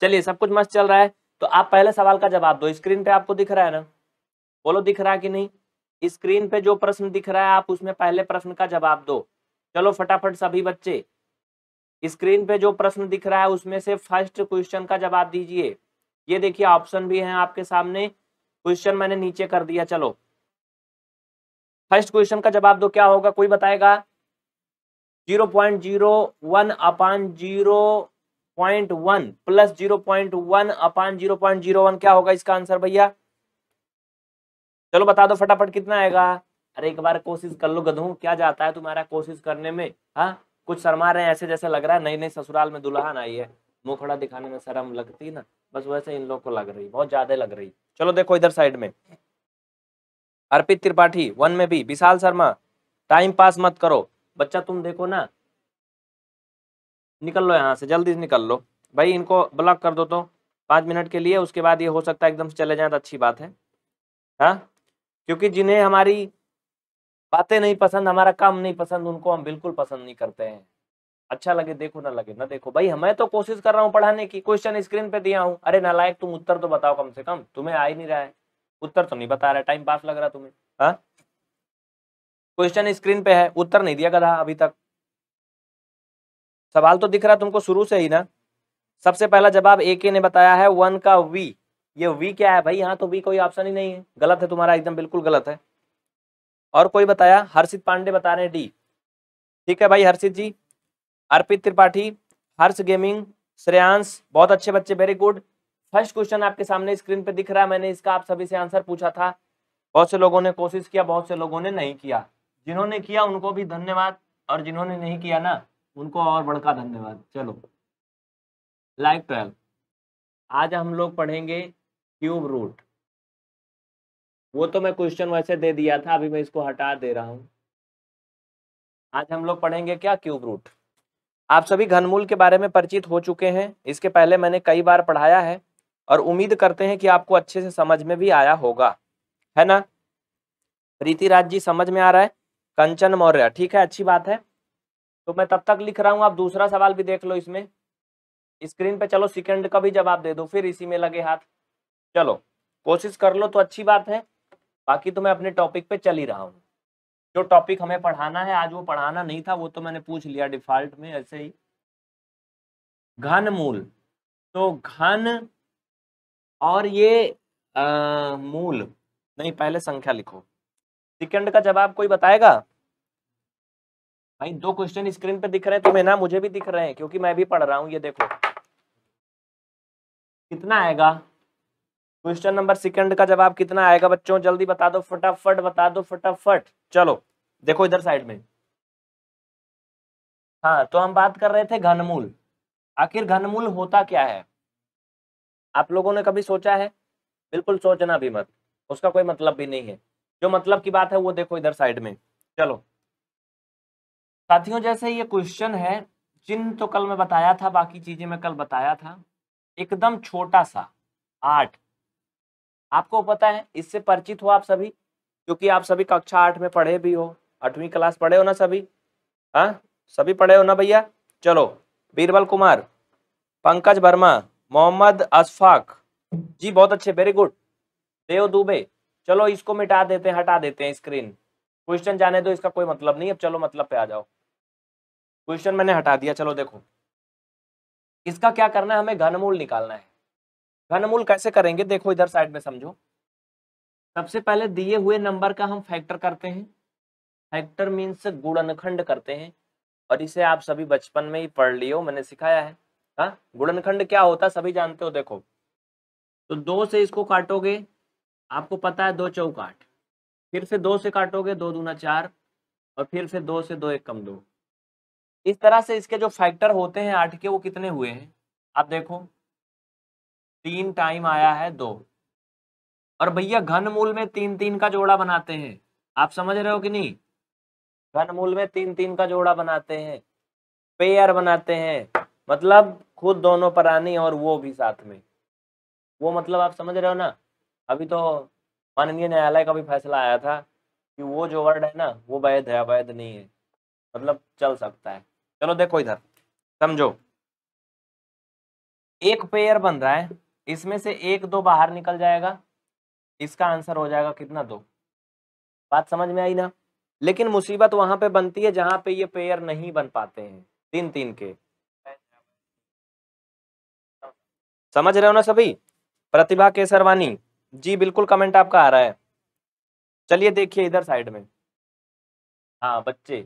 चलिए सब कुछ मस्त चल रहा है तो आप पहले सवाल का जवाब दो स्क्रीन पे आपको दिख रहा है ना बोलो दिख रहा है कि नहीं स्क्रीन पे जो प्रश्न दिख रहा है आप उसमें पहले प्रश्न का जवाब दो चलो फटाफट सभी बच्चे स्क्रीन पे जो प्रश्न दिख रहा है उसमें से फर्स्ट क्वेश्चन का जवाब दीजिए ये देखिए ऑप्शन भी है आपके सामने क्वेश्चन मैंने नीचे कर दिया चलो फर्स्ट क्वेश्चन का जवाब दो क्या होगा कोई बताएगा zero point zero one upon zero point one plus zero point one upon zero point zero one क्या होगा इसका आंसर भैया चलो बता दो फटाफट कितना आएगा अरे एक बार कोशिश कर लो गधू क्या जाता है तुम्हारा कोशिश करने में हाँ कुछ शर्मा रहे हैं ऐसे जैसे लग रहा है नई नई ससुराल में दुल्हन आई है मुखड़ा दिखाने में शर्म लगती ना बस वैसे इन लोग को लग रही बहुत ज्यादा लग रही चलो देखो इधर साइड में अर्पित त्रिपाठी वन में भी विशाल शर्मा टाइम पास मत करो बच्चा तुम देखो ना निकल लो यहाँ से जल्दी से निकल लो भाई इनको ब्लॉक कर दो तो पाँच मिनट के लिए उसके बाद ये हो सकता है एकदम से चले जाए तो अच्छी बात है हाँ क्योंकि जिन्हें हमारी बातें नहीं पसंद हमारा काम नहीं पसंद उनको हम बिल्कुल पसंद नहीं करते हैं अच्छा लगे देखो ना लगे ना देखो भाई मैं तो कोशिश कर रहा हूँ पढ़ाने की क्वेश्चन स्क्रीन पे दिया हूँ अरे नालायक तुम उत्तर तो बताओ कम से कम तुम्हें आ ही नहीं रहा है उत्तर तो नहीं बता रहा टाइम पास लग रहा तुम्हें हाँ क्वेश्चन स्क्रीन पे है उत्तर नहीं दिया गया अभी तक सवाल तो दिख रहा तुमको शुरू से ही ना सबसे पहला जवाब ए के ने बताया है वन का वी ये वी क्या है भाई यहाँ तो वी कोई ऑप्शन ही नहीं है गलत है तुम्हारा एकदम बिल्कुल गलत है और कोई बताया हर्षित पांडे बता रहे हैं डी ठीक है भाई हर्षित जी अर्पित त्रिपाठी हर्ष गेमिंग श्रेयांश बहुत अच्छे बच्चे वेरी गुड फर्स्ट क्वेश्चन आपके सामने स्क्रीन पे दिख रहा है मैंने इसका आप सभी से आंसर पूछा था बहुत से लोगों ने कोशिश किया बहुत से लोगों ने नहीं किया जिन्होंने किया उनको भी धन्यवाद और जिन्होंने नहीं किया ना उनको और बड़का धन्यवाद चलो लाइक ट्वेल्व आज हम लोग पढ़ेंगे क्यूब रूट वो तो मैं क्वेश्चन वैसे दे दिया था अभी मैं इसको हटा दे रहा हूँ आज हम लोग पढ़ेंगे क्या क्यूब रूट आप सभी घनमूल के बारे में परिचित हो चुके हैं इसके पहले मैंने कई बार पढ़ाया है और उम्मीद करते हैं कि आपको अच्छे से समझ में भी आया होगा है ना प्रीति राज जी समझ में आ रहा है कंचन मौर्य ठीक है अच्छी बात है तो मैं तब तक लिख रहा हूँ आप दूसरा सवाल भी देख लो इसमें स्क्रीन पे चलो सेकंड का भी जवाब दे दो फिर इसी में लगे हाथ चलो कोशिश कर लो तो अच्छी बात है बाकी तो मैं अपने टॉपिक पे चल ही रहा हूँ जो टॉपिक हमें पढ़ाना है आज वो पढ़ाना नहीं था वो तो मैंने पूछ लिया डिफॉल्ट में ऐसे ही घन मूल तो घन और ये आ, मूल नहीं पहले संख्या लिखो सेकंड का जवाब कोई बताएगा भाई दो क्वेश्चन स्क्रीन पे दिख रहे हैं तुम्हें तो ना मुझे भी दिख रहे हैं क्योंकि मैं भी पढ़ रहा हूं ये देखो कितना आएगा क्वेश्चन नंबर सेकंड का जवाब कितना आएगा बच्चों जल्दी बता दो फटाफट बता दो फटाफट चलो देखो इधर साइड में हाँ तो हम बात कर रहे थे घनमूल आखिर घनमूल होता क्या है आप लोगों ने कभी सोचा है बिल्कुल सोचना भी मत उसका कोई मतलब भी नहीं है जो मतलब की बात है वो देखो इधर साइड में चलो साथियों जैसे ये क्वेश्चन है चिन्ह तो कल मैं बताया था बाकी चीजें मैं कल बताया था एकदम छोटा सा आठ आपको पता है इससे परिचित हो आप सभी क्योंकि आप सभी कक्षा आठ में पढ़े भी हो आठवीं क्लास पढ़े हो ना सभी हाँ सभी पढ़े हो ना भैया चलो बीरबल कुमार पंकज वर्मा मोहम्मद अशफाक जी बहुत अच्छे वेरी गुड देव दुबे चलो इसको मिटा देते हैं हटा देते हैं स्क्रीन क्वेश्चन जाने दो इसका कोई मतलब नहीं अब चलो मतलब पे आ जाओ क्वेश्चन मैंने हटा दिया चलो देखो इसका क्या करना है हमें घनमूल निकालना है घनमूल कैसे करेंगे देखो इधर साइड में समझो सबसे पहले दिए हुए नंबर का हम फैक्टर करते हैं फैक्टर मीन्स गुणनखंड करते हैं और इसे आप सभी बचपन में ही पढ़ लियो मैंने सिखाया है हाँ गुणनखंड क्या होता सभी जानते हो देखो तो दो से इसको काटोगे आपको पता है दो चौक आठ फिर से दो से काटोगे दो दूना चार और फिर से दो से दो एक कम दो इस तरह से इसके जो फैक्टर होते हैं आठ के वो कितने हुए हैं आप देखो तीन टाइम आया है दो और भैया घन मूल में तीन तीन का जोड़ा बनाते हैं आप समझ रहे हो कि नहीं घन मूल में तीन तीन का जोड़ा बनाते हैं पेयर बनाते हैं मतलब खुद दोनों परानी और वो भी साथ में वो मतलब आप समझ रहे हो ना अभी तो माननीय न्यायालय का भी फैसला आया था कि वो जो वर्ड है ना वो वैध है अवैध नहीं है मतलब चल सकता है चलो देखो इधर समझो एक पेयर बन रहा है इसमें से एक दो बाहर निकल जाएगा इसका आंसर हो जाएगा कितना दो बात समझ में आई ना लेकिन मुसीबत वहां पे बनती है जहां पे ये पेयर नहीं बन पाते हैं तीन तीन के समझ रहे हो ना सभी प्रतिभा केसरवानी जी बिल्कुल कमेंट आपका आ रहा है चलिए देखिए इधर साइड में हाँ बच्चे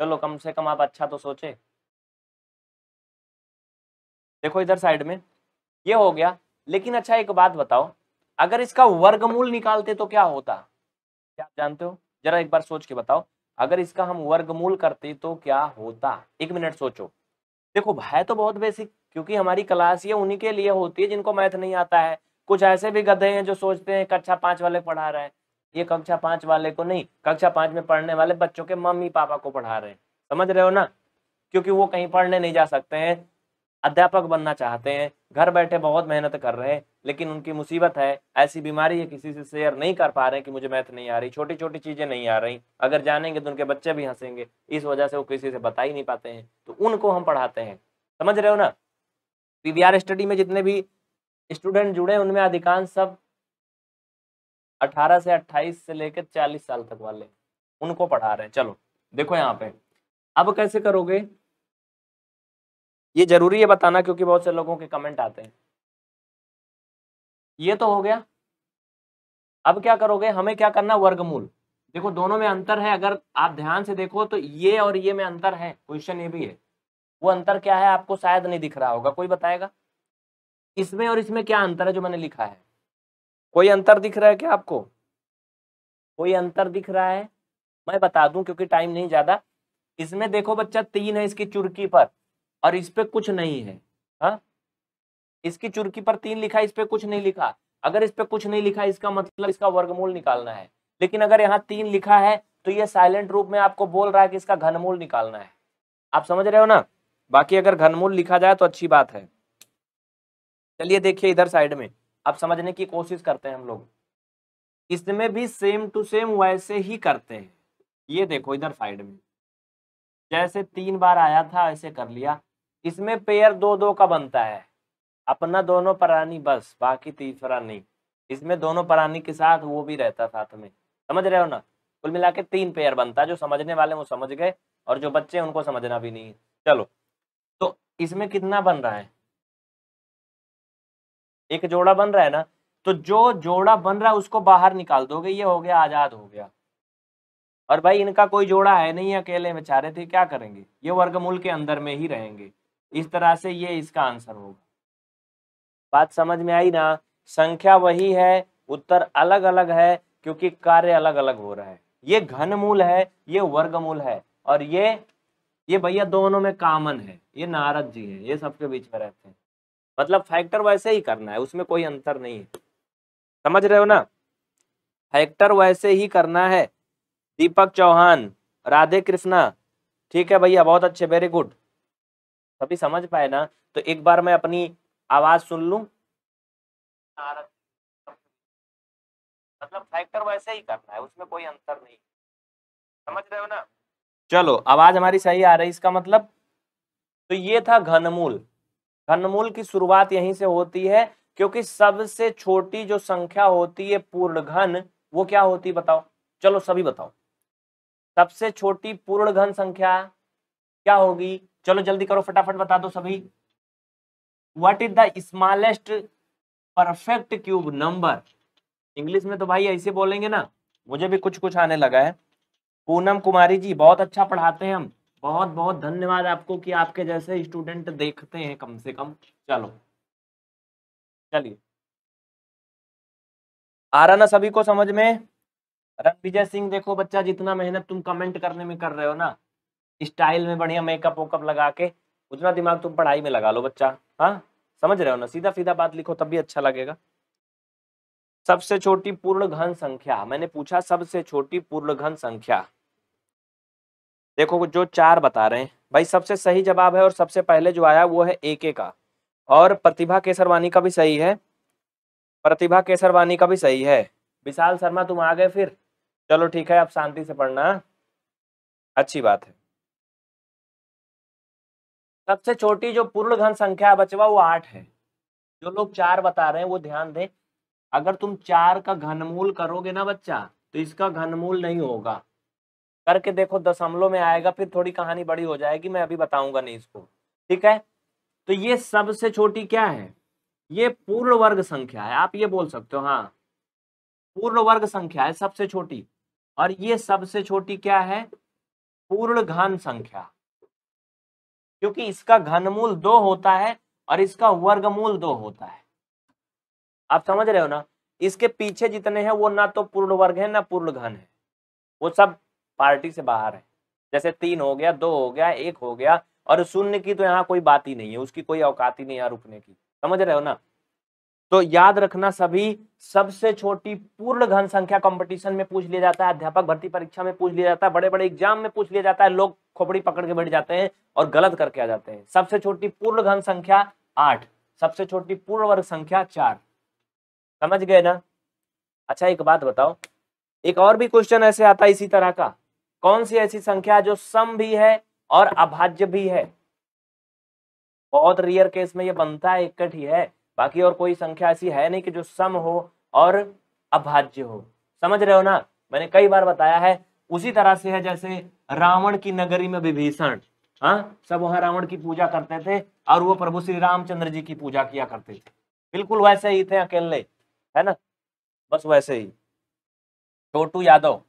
चलो कम से कम आप अच्छा तो सोचे देखो इधर साइड में ये हो गया लेकिन अच्छा एक बात बताओ अगर इसका वर्गमूल निकालते तो क्या होता क्या आप जानते हो जरा एक बार सोच के बताओ अगर इसका हम वर्गमूल करते तो क्या होता एक मिनट सोचो देखो भाई तो बहुत बेसिक क्योंकि हमारी क्लास ये उन्हीं के लिए होती है जिनको मैथ नहीं आता है कुछ ऐसे भी गधे हैं जो सोचते हैं कक्षा पांच वाले पढ़ा रहे हैं ये कक्षा पांच वाले को नहीं कक्षा पांच में पढ़ने वाले बच्चों के मम्मी पापा को पढ़ा रहे हैं समझ रहे हो ना क्योंकि वो कहीं पढ़ने नहीं जा सकते हैं अध्यापक बनना चाहते हैं घर बैठे बहुत मेहनत कर रहे हैं लेकिन उनकी मुसीबत है ऐसी बीमारी है किसी से शेयर नहीं कर पा रहे कि मुझे मैथ नहीं आ रही छोटी छोटी चीज़ें नहीं आ रही अगर जानेंगे तो उनके बच्चे भी हंसेंगे इस वजह से वो किसी से बता ही नहीं पाते हैं तो उनको हम पढ़ाते हैं समझ रहे हो ना पीवीआर स्टडी में जितने भी स्टूडेंट जुड़े उनमें अधिकांश सब 18 से 28 से लेकर 40 साल तक वाले उनको पढ़ा रहे हैं चलो देखो यहाँ पे अब कैसे करोगे ये जरूरी है बताना क्योंकि बहुत से लोगों के कमेंट आते हैं ये तो हो गया अब क्या करोगे हमें क्या करना वर्गमूल देखो दोनों में अंतर है अगर आप ध्यान से देखो तो ये और ये में अंतर है क्वेश्चन ये भी है वो अंतर क्या है आपको शायद नहीं दिख रहा होगा कोई बताएगा इसमें और इसमें क्या अंतर है जो मैंने लिखा है कोई अंतर दिख रहा है क्या आपको कोई अंतर दिख रहा है मैं बता दूं क्योंकि टाइम नहीं ज्यादा इसमें देखो बच्चा तीन है इसकी चुरकी पर और इस पर कुछ नहीं है हा? इसकी चुरकी पर तीन लिखा इस पर कुछ नहीं लिखा अगर इस पर कुछ नहीं लिखा इसका मतलब इसका वर्गमूल निकालना है लेकिन अगर यहाँ तीन लिखा है तो ये साइलेंट रूप में आपको बोल रहा है कि इसका घनमूल निकालना है आप समझ रहे हो ना बाकी अगर घनमूल लिखा जाए तो अच्छी बात है चलिए देखिए इधर साइड में अब समझने की कोशिश करते हैं हम लोग इसमें भी सेम टू सेम वैसे ही करते हैं ये देखो इधर साइड में जैसे तीन बार आया था ऐसे कर लिया इसमें पेयर दो दो का बनता है अपना दोनों प्राणी बस बाकी तीसरा नहीं इसमें दोनों प्राणी के साथ वो भी रहता साथ में समझ रहे हो ना कुल मिला के तीन पेयर बनता है जो समझने वाले वो समझ गए और जो बच्चे उनको समझना भी नहीं है चलो तो इसमें कितना बन रहा है एक जोड़ा बन रहा है ना तो जो जोड़ा बन रहा है उसको बाहर निकाल दोगे ये हो गया आजाद हो गया और भाई इनका कोई जोड़ा है नहीं अकेले बेचारे थे तो क्या करेंगे ये वर्गमूल के अंदर में ही रहेंगे इस तरह से ये इसका आंसर होगा बात समझ में आई ना संख्या वही है उत्तर अलग अलग है क्योंकि कार्य अलग अलग हो रहा है ये घनमूल है ये वर्गमूल है और ये ये भैया दोनों में कामन है ये नारद जी है ये सबके बीच में रहते हैं मतलब फैक्टर वैसे ही करना है उसमें कोई अंतर नहीं है समझ रहे हो ना फैक्टर वैसे ही करना है दीपक चौहान राधे कृष्णा ठीक है भैया बहुत अच्छे वेरी गुड सभी समझ पाए ना तो एक बार मैं अपनी आवाज सुन लू मतलब फैक्टर वैसे ही करना है उसमें कोई अंतर नहीं समझ रहे हो ना चलो आवाज हमारी सही आ रही इसका मतलब तो ये था घनमूल घनमूल की शुरुआत यहीं से होती है क्योंकि सबसे छोटी जो संख्या होती है पूर्ण घन वो क्या होती बताओ चलो सभी बताओ सबसे छोटी पूर्ण घन संख्या क्या होगी चलो जल्दी करो फटाफट बता दो सभी what is the smallest perfect cube number English में तो भाई ऐसे बोलेंगे ना मुझे भी कुछ कुछ आने लगा है पूनम कुमारी जी बहुत अच्छा पढ़ाते हैं हम बहुत बहुत धन्यवाद आपको कि आपके जैसे स्टूडेंट देखते हैं कम से कम चलो चलिए आ रहा ना सभी को समझ में रणविजय सिंह देखो बच्चा जितना मेहनत तुम कमेंट करने में कर रहे हो ना स्टाइल में बढ़िया मेकअप वोकअप लगा के उतना दिमाग तुम पढ़ाई में लगा लो बच्चा हाँ समझ रहे हो ना सीधा सीधा बात लिखो तब भी अच्छा लगेगा सबसे छोटी पूर्ण घन संख्या मैंने पूछा सबसे छोटी पूर्ण घन संख्या देखो जो चार बता रहे हैं भाई सबसे सही जवाब है और सबसे पहले जो आया वो है एके का और प्रतिभा केसरवानी का भी सही है प्रतिभा केसरवानी का भी सही है विशाल शर्मा तुम आ गए फिर चलो ठीक है अब शांति से पढ़ना अच्छी बात है सबसे छोटी जो पूर्ण घन संख्या बचवा वो आठ है जो लोग चार बता रहे हैं वो ध्यान दें अगर तुम चार का घनमूल करोगे ना बच्चा तो इसका घनमूल नहीं होगा करके देखो दशमलव में आएगा फिर थोड़ी कहानी बड़ी हो जाएगी मैं अभी बताऊंगा नहीं इसको ठीक है तो ये सबसे छोटी क्या है ये पूर्ण वर्ग संख्या है आप ये बोल सकते हो हाँ पूर्ण वर्ग संख्या है सबसे छोटी और ये सबसे छोटी क्या है पूर्ण घन संख्या क्योंकि इसका घनमूल दो होता है और इसका वर्गमूल दो होता है आप समझ रहे हो ना इसके पीछे जितने हैं वो ना तो पूर्ण वर्ग है ना पूर्ण घन है वो सब पार्टी से बाहर है जैसे तीन हो गया दो हो गया एक हो गया और शून्य की तो यहाँ कोई बात ही नहीं है उसकी कोई औकात ही नहीं यहाँ रुकने की समझ रहे हो ना तो याद रखना सभी सबसे छोटी पूर्ण घन संख्या कंपटीशन में पूछ लिया जाता है अध्यापक भर्ती परीक्षा में पूछ लिया जाता है बड़े बड़े एग्जाम में पूछ लिया जाता है लोग खोपड़ी पकड़ के बैठ जाते हैं और गलत करके आ जाते हैं सबसे छोटी पूर्ण घन संख्या आठ सबसे छोटी पूर्ण वर्ग संख्या चार समझ गए ना अच्छा एक बात बताओ एक और भी क्वेश्चन ऐसे आता है इसी तरह का कौन सी ऐसी संख्या जो सम भी है और अभाज्य भी है बहुत रियर केस में ये बनता है इकट ही है बाकी और कोई संख्या ऐसी है नहीं कि जो सम हो और अभाज्य हो समझ रहे हो ना मैंने कई बार बताया है उसी तरह से है जैसे रावण की नगरी में विभीषण हाँ सब वहां रावण की पूजा करते थे और वो प्रभु श्री रामचंद्र जी की पूजा किया करते थे बिल्कुल वैसे ही थे अकेले है ना बस वैसे ही छोटू यादव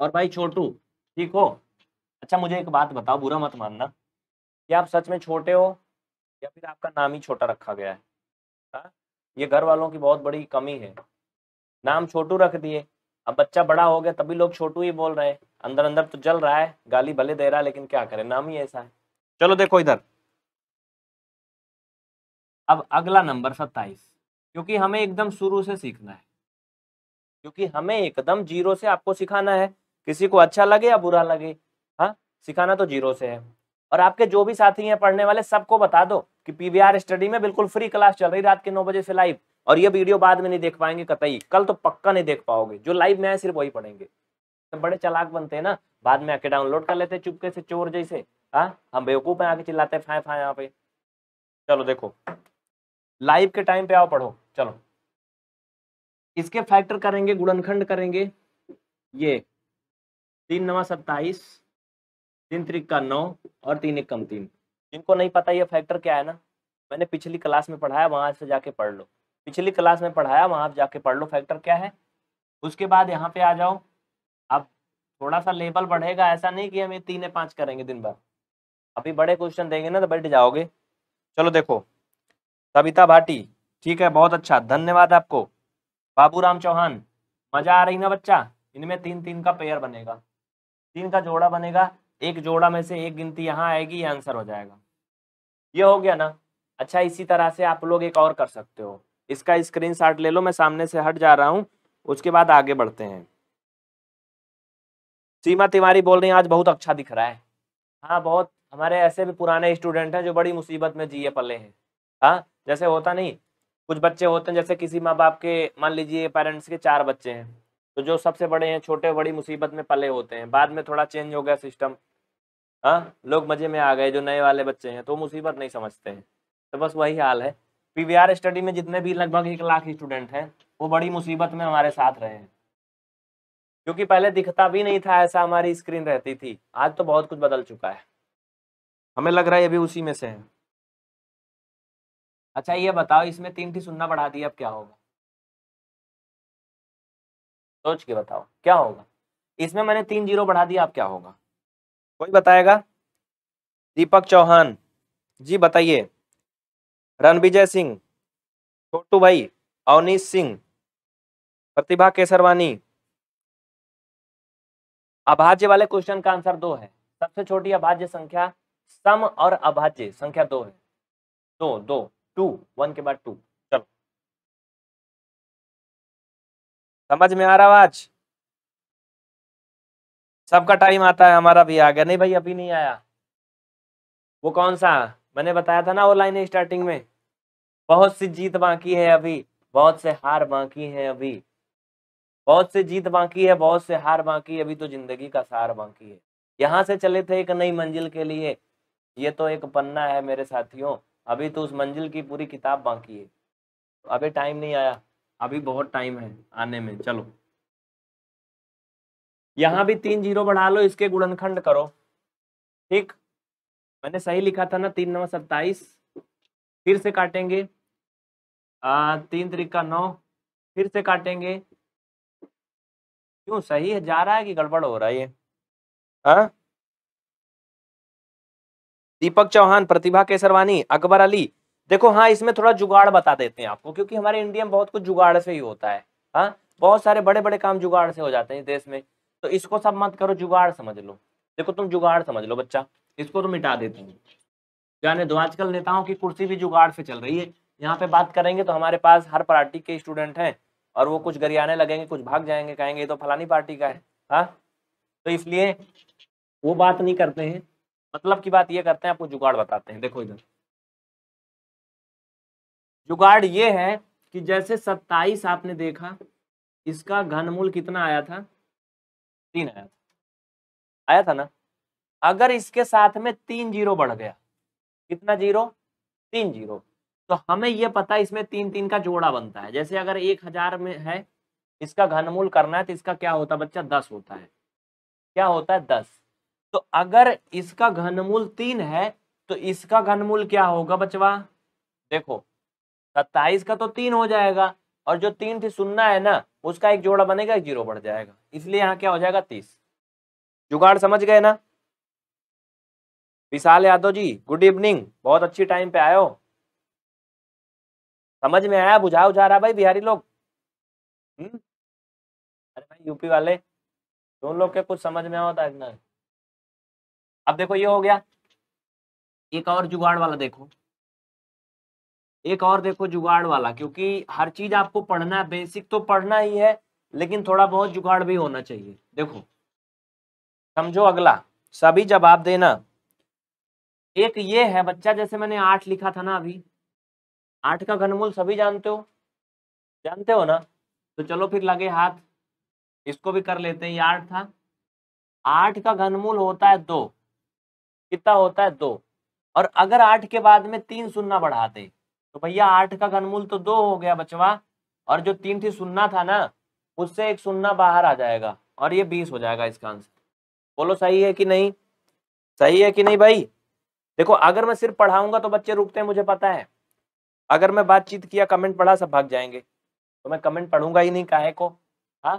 और भाई छोटू ठीक हो अच्छा मुझे एक बात बताओ बुरा मत मानना कि आप सच में छोटे हो या फिर आपका नाम ही छोटा रखा गया है हा? ये घर वालों की बहुत बड़ी कमी है नाम छोटू रख दिए अब बच्चा बड़ा हो गया तभी लोग छोटू ही बोल रहे हैं अंदर अंदर तो जल रहा है गाली भले दे रहा है लेकिन क्या करे नाम ही ऐसा है चलो देखो इधर अब अगला नंबर सत्ताईस क्योंकि हमें एकदम शुरू से सीखना है क्योंकि हमें एकदम जीरो से आपको सिखाना है किसी को अच्छा लगे या बुरा लगे हाँ सिखाना तो जीरो से है और आपके जो भी साथी हैं पढ़ने वाले सबको बता दो कि पीवीआर स्टडी में बिल्कुल फ्री क्लास चल रही रात के नौ बजे से लाइव और ये वीडियो बाद में नहीं देख पाएंगे कतई कल तो पक्का नहीं देख पाओगे जो लाइव में है सिर्फ वही पढ़ेंगे तो बड़े चलाक बनते हैं ना बाद में आके डाउनलोड कर लेते हैं चुपके से चोर जैसे हाँ हम बेवकूफ हैं आके चिल्लाते हैं फाए फाए यहाँ पे चलो देखो लाइव के टाइम पे आओ पढ़ो चलो इसके फैक्टर करेंगे गुणनखंड करेंगे ये तीन नवा सत्ताईस तीन त्रिका नौ और तीन एक कम तीन जिनको नहीं पता ये फैक्टर क्या है ना मैंने पिछली क्लास में पढ़ाया वहाँ से जाके पढ़ लो पिछली क्लास में पढ़ाया वहाँ आप जाके पढ़ लो फैक्टर क्या है उसके बाद यहाँ पे आ जाओ अब थोड़ा सा लेवल बढ़ेगा ऐसा नहीं कि हम ये तीन या पाँच करेंगे दिन भर अभी बड़े क्वेश्चन देंगे ना तो बैठ जाओगे चलो देखो सविता भाटी ठीक है बहुत अच्छा धन्यवाद आपको बाबूराम चौहान मजा आ रही ना बच्चा इनमें तीन तीन का पेयर बनेगा तीन का जोड़ा बनेगा एक जोड़ा में से एक गिनती यहाँ आएगी ये आंसर हो जाएगा ये हो गया ना अच्छा इसी तरह से आप लोग एक और कर सकते हो इसका स्क्रीन ले लो मैं सामने से हट जा रहा हूँ उसके बाद आगे बढ़ते हैं सीमा तिवारी बोल रही आज बहुत अच्छा दिख रहा है हाँ बहुत हमारे ऐसे भी पुराने स्टूडेंट हैं जो बड़ी मुसीबत में जिए पले हैं हाँ जैसे होता नहीं कुछ बच्चे होते हैं जैसे किसी माँ बाप के मान लीजिए पेरेंट्स के चार बच्चे हैं तो जो सबसे बड़े हैं छोटे बड़ी मुसीबत में पले होते हैं बाद में थोड़ा चेंज हो गया सिस्टम हाँ लोग मजे में आ गए जो नए वाले बच्चे हैं तो मुसीबत नहीं समझते हैं तो बस वही हाल है पीवीआर स्टडी में जितने भी लगभग एक लाख स्टूडेंट हैं वो बड़ी मुसीबत में हमारे साथ रहे हैं क्योंकि पहले दिखता भी नहीं था ऐसा हमारी स्क्रीन रहती थी आज तो बहुत कुछ बदल चुका है हमें लग रहा है ये भी उसी में से है अच्छा ये बताओ इसमें तीन टी सुनना बढ़ा दी अब क्या होगा सोच के बताओ क्या होगा इसमें मैंने तीन जीरो बढ़ा दिया आप क्या होगा कोई बताएगा दीपक चौहान जी बताइए रणविजय सिंह छोटू भाई अवनीश सिंह प्रतिभा केसरवानी अभाज्य वाले क्वेश्चन का आंसर दो है सबसे छोटी अभाज्य संख्या सम और अभाज्य संख्या दो है दो दो टू वन के बाद टू समझ में आ रहा आज सबका टाइम आता है हमारा भी आ गया नहीं भाई अभी नहीं आया वो कौन सा मैंने बताया था ना वो लाइन स्टार्टिंग में बहुत सी जीत बाकी है अभी बहुत से हार बाकी है अभी बहुत से जीत बाकी है बहुत से हार बाकी है अभी तो जिंदगी का सार बाकी है यहाँ से चले थे एक नई मंजिल के लिए ये तो एक पन्ना है मेरे साथियों अभी तो उस मंजिल की पूरी किताब बाकी है अभी टाइम नहीं आया अभी बहुत टाइम है आने में चलो यहां भी तीन जीरो बढ़ा लो इसके गुणनखंड करो ठीक मैंने सही लिखा था ना तीन नौ सत्ताईस फिर से काटेंगे आ, तीन तरीका नौ फिर से काटेंगे क्यों सही है जा रहा है कि गड़बड़ हो रहा है ये दीपक चौहान प्रतिभा केसरवानी अकबर अली देखो हाँ इसमें थोड़ा जुगाड़ बता देते हैं आपको क्योंकि हमारे इंडिया में बहुत कुछ जुगाड़ से ही होता है हाँ बहुत सारे बड़े बड़े काम जुगाड़ से हो जाते हैं देश में तो इसको सब मत करो जुगाड़ समझ लो देखो तुम जुगाड़ समझ लो बच्चा इसको तो मिटा देते हैं जाने दो आजकल नेताओं की कुर्सी भी जुगाड़ से चल रही है यहाँ पे बात करेंगे तो हमारे पास हर पार्टी के स्टूडेंट हैं और वो कुछ गरियाने लगेंगे कुछ भाग जाएंगे कहेंगे तो फलानी पार्टी का है हाँ तो इसलिए वो बात नहीं करते हैं मतलब की बात ये करते हैं आपको जुगाड़ बताते हैं देखो इधर जुगाड़ ये है कि जैसे सत्ताईस आपने देखा इसका घनमूल कितना आया था तीन आया था आया था ना अगर इसके साथ में तीन जीरो बढ़ गया कितना जीरो तीन जीरो तो हमें यह पता है इसमें तीन तीन का जोड़ा बनता है जैसे अगर एक हजार में है इसका घनमूल करना है तो इसका क्या होता है बच्चा दस होता है क्या होता है दस तो अगर इसका घनमूल तीन है तो इसका घनमूल क्या होगा बचवा देखो सत्ताईस का तो तीन हो जाएगा और जो तीन थी सुनना है ना उसका एक जोड़ा बनेगा एक जीरो बढ़ जाएगा इसलिए यहाँ क्या हो जाएगा तीस जुगाड़ समझ गए ना विशाल यादव जी गुड इवनिंग बहुत अच्छी टाइम पे आयो समझ में आया बुझा बुझा रहा भाई बिहारी लोग हम्म? अरे भाई यूपी वाले उन लोग के कुछ समझ में आता तो है अब देखो ये हो गया एक और जुगाड़ वाला देखो एक और देखो जुगाड़ वाला क्योंकि हर चीज आपको पढ़ना है बेसिक तो पढ़ना ही है लेकिन थोड़ा बहुत जुगाड़ भी होना चाहिए देखो समझो अगला सभी जवाब देना एक ये है बच्चा जैसे मैंने आठ लिखा था ना अभी आठ का घनमूल सभी जानते हो जानते हो ना तो चलो फिर लगे हाथ इसको भी कर लेते हैं ये आठ था आठ का घनमूल होता है दो कितना होता है दो और अगर आठ के बाद में तीन सुनना बढ़ाते तो भैया आठ का घनमूल तो दो हो गया बचवा और जो तीन थी सुनना था ना उससे एक सुनना बाहर आ जाएगा और ये बीस हो जाएगा इसका आंसर बोलो सही है कि नहीं सही है कि नहीं भाई देखो अगर मैं सिर्फ पढ़ाऊंगा तो बच्चे रुकते हैं मुझे पता है अगर मैं बातचीत किया कमेंट पढ़ा सब भाग जाएंगे तो मैं कमेंट पढ़ूंगा ही नहीं काहे को हाँ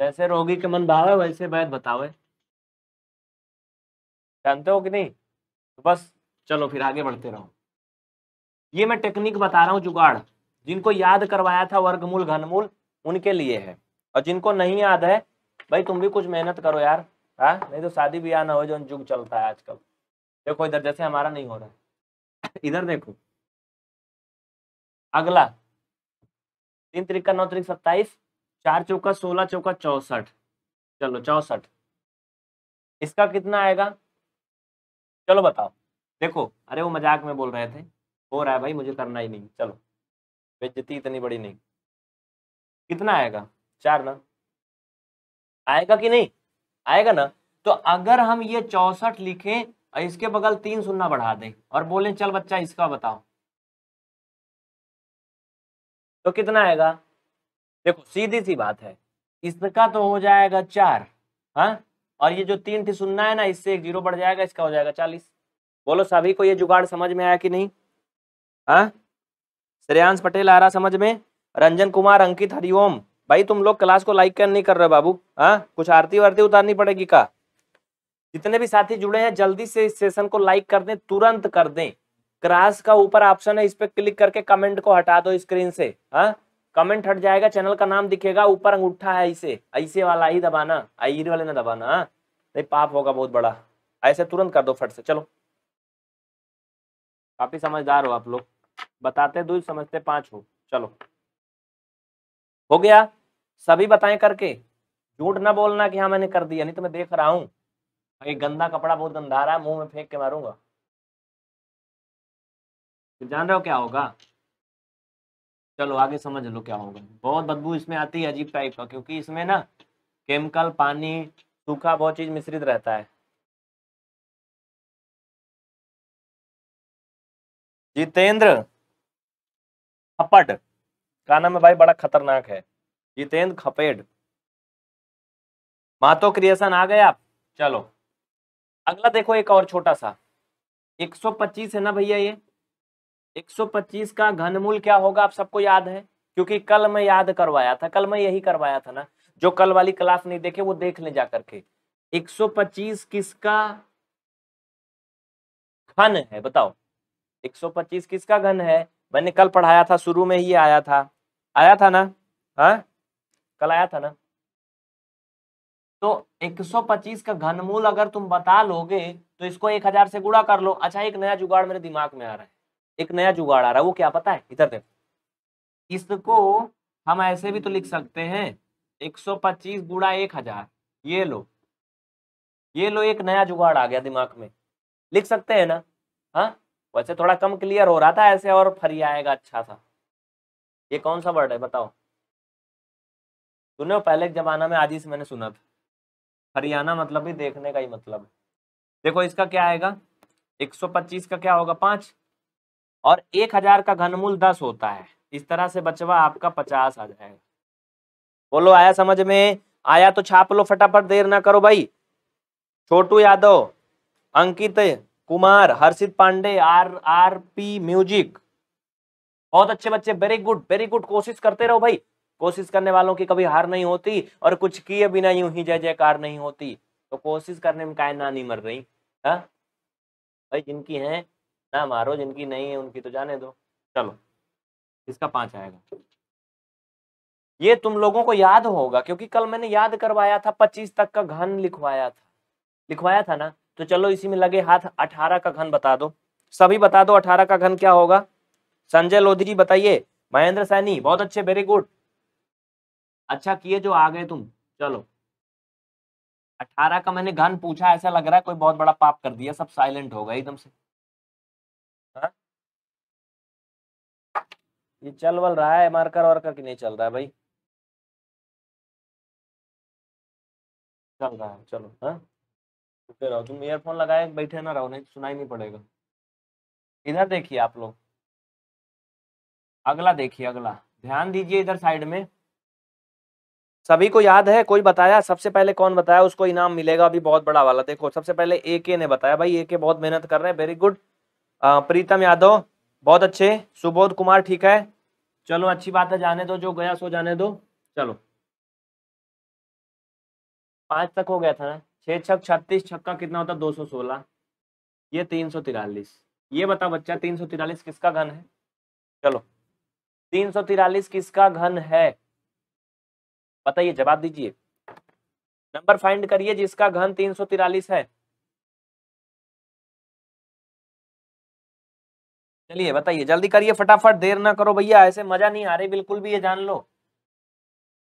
जैसे रोगी के मन भावे वैसे वैद बतावे जानते हो कि नहीं तो बस चलो फिर आगे बढ़ते रहो ये मैं टेक्निक बता रहा हूँ जुगाड़ जिनको याद करवाया था वर्गमूल घनमूल उनके लिए है और जिनको नहीं याद है भाई तुम भी कुछ मेहनत करो यार हाँ नहीं तो शादी ब्याह ना हो जो जुग चलता है आजकल देखो इधर जैसे हमारा नहीं हो रहा है इधर देखो अगला तीन तरीका नौ तरीक सत्ताईस चार चौका सोलह चौका चौसठ चलो चौसठ इसका कितना आएगा चलो बताओ देखो अरे वो मजाक में बोल रहे थे हो रहा है भाई मुझे करना ही नहीं चलो बेज्जती इतनी बड़ी नहीं कितना आएगा चार ना आएगा कि नहीं आएगा ना तो अगर हम ये चौसठ लिखें और इसके बगल तीन सुनना बढ़ा दें और बोले चल बच्चा इसका बताओ तो कितना आएगा देखो सीधी सी बात है इसका तो हो जाएगा चार हाँ और ये जो तीन थी सुनना है ना इससे एक जीरो बढ़ जाएगा इसका हो जाएगा चालीस बोलो सभी को ये जुगाड़ समझ में आया कि नहीं हाँ श्रेयांश पटेल आ रहा समझ में रंजन कुमार अंकित हरिओम भाई तुम लोग क्लास को लाइक कर नहीं कर रहे बाबू हाँ कुछ आरती वारती उतारनी पड़ेगी का जितने भी साथी जुड़े हैं जल्दी से इस सेशन को लाइक कर दें तुरंत कर दें क्रास का ऊपर ऑप्शन है इस पर क्लिक करके कमेंट को हटा दो स्क्रीन से हाँ कमेंट हट जाएगा चैनल का नाम दिखेगा ऊपर अंगूठा है ऐसे ऐसे वाला ही दबाना आईर वाले ना दबाना हाँ नहीं पाप होगा बहुत बड़ा ऐसे तुरंत कर दो फट से चलो काफी समझदार हो आप लोग बताते दो समझते पांच हो चलो हो गया सभी बताएं करके झूठ ना बोलना कि हाँ मैंने कर दिया नहीं तो मैं देख रहा हूं भाई गंदा कपड़ा बहुत गंदा रहा है मुंह में फेंक के मारूंगा तो जान रहे हो क्या होगा चलो आगे समझ लो क्या होगा बहुत बदबू इसमें आती है अजीब टाइप का क्योंकि इसमें ना केमिकल पानी सूखा बहुत चीज मिश्रित रहता है जितेंद्र खपड़ काना में भाई बड़ा खतरनाक है जितेंद्र खपेड़ मातो क्रिएशन आ गए आप चलो अगला देखो एक और छोटा सा 125 है ना भैया ये 125 का घनमूल क्या होगा आप सबको याद है क्योंकि कल मैं याद करवाया था कल मैं यही करवाया था ना जो कल वाली क्लास नहीं देखे वो देख ले जाकर के 125 किसका घन है बताओ 125 किसका घन है मैंने कल पढ़ाया था शुरू में ही आया था आया था ना हा कल आया था ना तो 125 का घनमूल अगर तुम बता लोगे तो इसको 1000 से गुणा कर लो अच्छा एक नया जुगाड़ मेरे दिमाग में आ रहा है एक नया जुगाड़ आ रहा है वो क्या पता है इधर देखो इसको हम ऐसे भी तो लिख सकते हैं 125 गुणा 1000 ये लो ये लो एक नया जुगाड़ आ गया दिमाग में लिख सकते हैं ना हाँ वैसे थोड़ा कम क्लियर हो रहा था ऐसे और फरी आएगा अच्छा सा ये कौन सा वर्ड है बताओ सुनो पहले के जमाना में आज ही से मैंने सुना था हरियाणा मतलब भी देखने का ही मतलब देखो इसका क्या आएगा 125 का क्या होगा पांच और 1000 का घनमूल 10 होता है इस तरह से बचवा आपका 50 आ जाएगा बोलो आया समझ में आया तो छाप लो फटाफट देर ना करो भाई Chhotu Yadav Ankit Kumar Harshit Pandey R R P music बहुत अच्छे बच्चे वेरी गुड वेरी गुड कोशिश करते रहो भाई कोशिश करने वालों की कभी हार नहीं होती और कुछ किए बिना यूं ही जय जयकार नहीं होती तो कोशिश करने में काय नहीं मर रही हा? भाई जिनकी है ना मारो जिनकी नहीं है उनकी तो जाने दो चलो इसका पांच आएगा ये तुम लोगों को याद होगा क्योंकि कल मैंने याद करवाया था पच्चीस तक का घन लिखवाया था लिखवाया था ना तो चलो इसी में लगे हाथ अठारह का घन बता दो सभी बता दो अठारह का घन क्या होगा संजय लोधी जी बताइए महेंद्र सैनी बहुत अच्छे वेरी गुड अच्छा किए जो आ गए तुम चलो अठारह का मैंने घन पूछा ऐसा लग रहा है कोई बहुत बड़ा पाप कर दिया सब साइलेंट हो गए एकदम से हाँ? ये चल वल रहा है मार्कर और करके नहीं चल रहा है भाई चल रहा है चलो हाँ सुनते रहो तुम ईयरफोन लगाए बैठे ना रहो नहीं तो सुनाई नहीं पड़ेगा इधर देखिए आप लोग अगला देखिए अगला ध्यान दीजिए इधर साइड में सभी को याद है कोई बताया सबसे पहले कौन बताया उसको इनाम मिलेगा अभी बहुत बड़ा वाला देखो सबसे पहले ए के ने बताया भाई ए के बहुत मेहनत कर रहे हैं वेरी गुड प्रीतम यादव बहुत अच्छे सुबोध कुमार ठीक है चलो अच्छी बात है जाने दो जो गया सो जाने दो चलो पांच तक हो गया था ना छः छक छत्तीस छक्का कितना होता है दो सौ सोलह ये तीन सौ तिरालीस ये बताओ बच्चा तीन सौ तिरालीस किसका घन है चलो तीन सौ तिरालीस किसका घन है बताइए जवाब दीजिए नंबर फाइंड करिए जिसका घन तीन सौ तिरालीस है चलिए बताइए जल्दी करिए फटाफट देर ना करो भैया ऐसे मजा नहीं आ रही बिल्कुल भी ये जान लो